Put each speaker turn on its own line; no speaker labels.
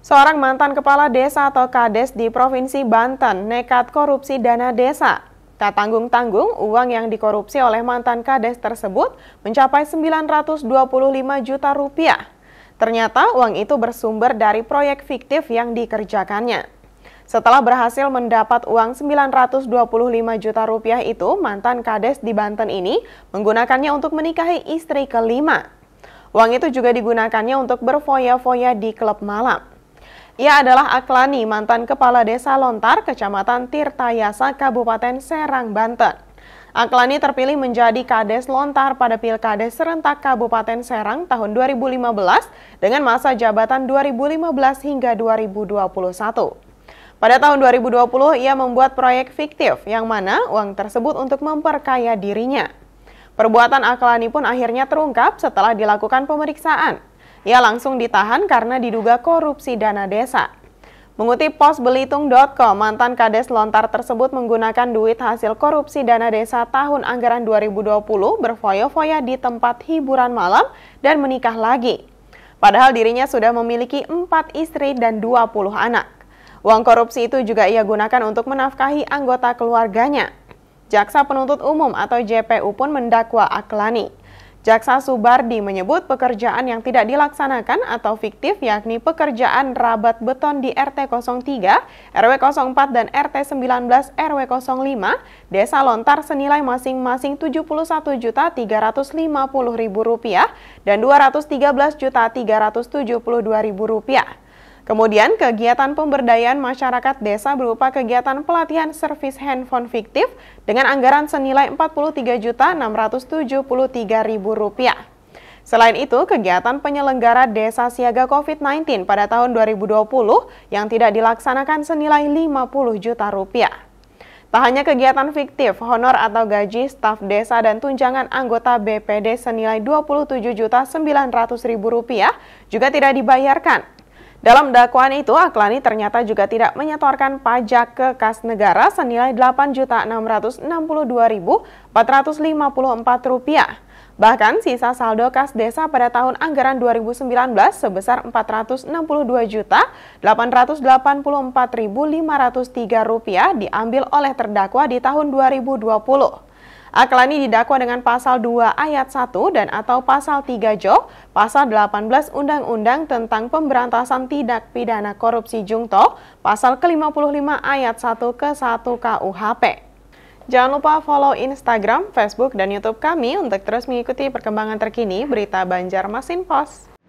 Seorang mantan kepala desa atau kades di Provinsi Banten nekat korupsi dana desa. Tak tanggung-tanggung, uang yang dikorupsi oleh mantan kades tersebut mencapai 925 juta rupiah. Ternyata uang itu bersumber dari proyek fiktif yang dikerjakannya. Setelah berhasil mendapat uang 925 juta rupiah itu, mantan kades di Banten ini menggunakannya untuk menikahi istri kelima. Uang itu juga digunakannya untuk berfoya-foya di klub malam. Ia adalah Aklani, mantan kepala desa Lontar, kecamatan Tirtayasa, Kabupaten Serang, Banten. Aklani terpilih menjadi Kades Lontar pada Pilkades Serentak Kabupaten Serang tahun 2015 dengan masa jabatan 2015 hingga 2021. Pada tahun 2020, ia membuat proyek fiktif yang mana uang tersebut untuk memperkaya dirinya. Perbuatan Aklani pun akhirnya terungkap setelah dilakukan pemeriksaan. Ia langsung ditahan karena diduga korupsi dana desa. Mengutip pos belitung.com, mantan kades lontar tersebut menggunakan duit hasil korupsi dana desa tahun anggaran 2020 berfoya-foya di tempat hiburan malam dan menikah lagi. Padahal dirinya sudah memiliki empat istri dan 20 anak. Uang korupsi itu juga ia gunakan untuk menafkahi anggota keluarganya. Jaksa Penuntut Umum atau JPU pun mendakwa Aklani. Jaksa Subardi menyebut pekerjaan yang tidak dilaksanakan atau fiktif yakni pekerjaan rabat beton di RT 03, RW 04 dan RT 19 RW 05 Desa Lontar senilai masing-masing Rp71.350.000 dan Rp213.372.000. Kemudian, kegiatan pemberdayaan masyarakat desa berupa kegiatan pelatihan servis handphone fiktif dengan anggaran senilai Rp43.673.000. Selain itu, kegiatan penyelenggara desa siaga COVID-19 pada tahun 2020 yang tidak dilaksanakan senilai 50 juta rupiah. Tak hanya kegiatan fiktif, honor atau gaji staf desa dan tunjangan anggota BPD senilai Rp27.900.000 juga tidak dibayarkan. Dalam dakwaan itu, Aklani ternyata juga tidak menyetorkan pajak ke kas negara senilai Rp8.662.454. Bahkan sisa saldo kas desa pada tahun anggaran 2019 sebesar Rp462.884.503 diambil oleh terdakwa di tahun 2020. Aklani didakwa dengan pasal 2 ayat 1 dan atau pasal 3 Jo, pasal 18 Undang-Undang tentang Pemberantasan Tidak Pidana Korupsi Jungto, pasal ke-55 ayat 1 ke 1 KUHP. Jangan lupa follow Instagram, Facebook, dan Youtube kami untuk terus mengikuti perkembangan terkini berita Banjarmasin Pos.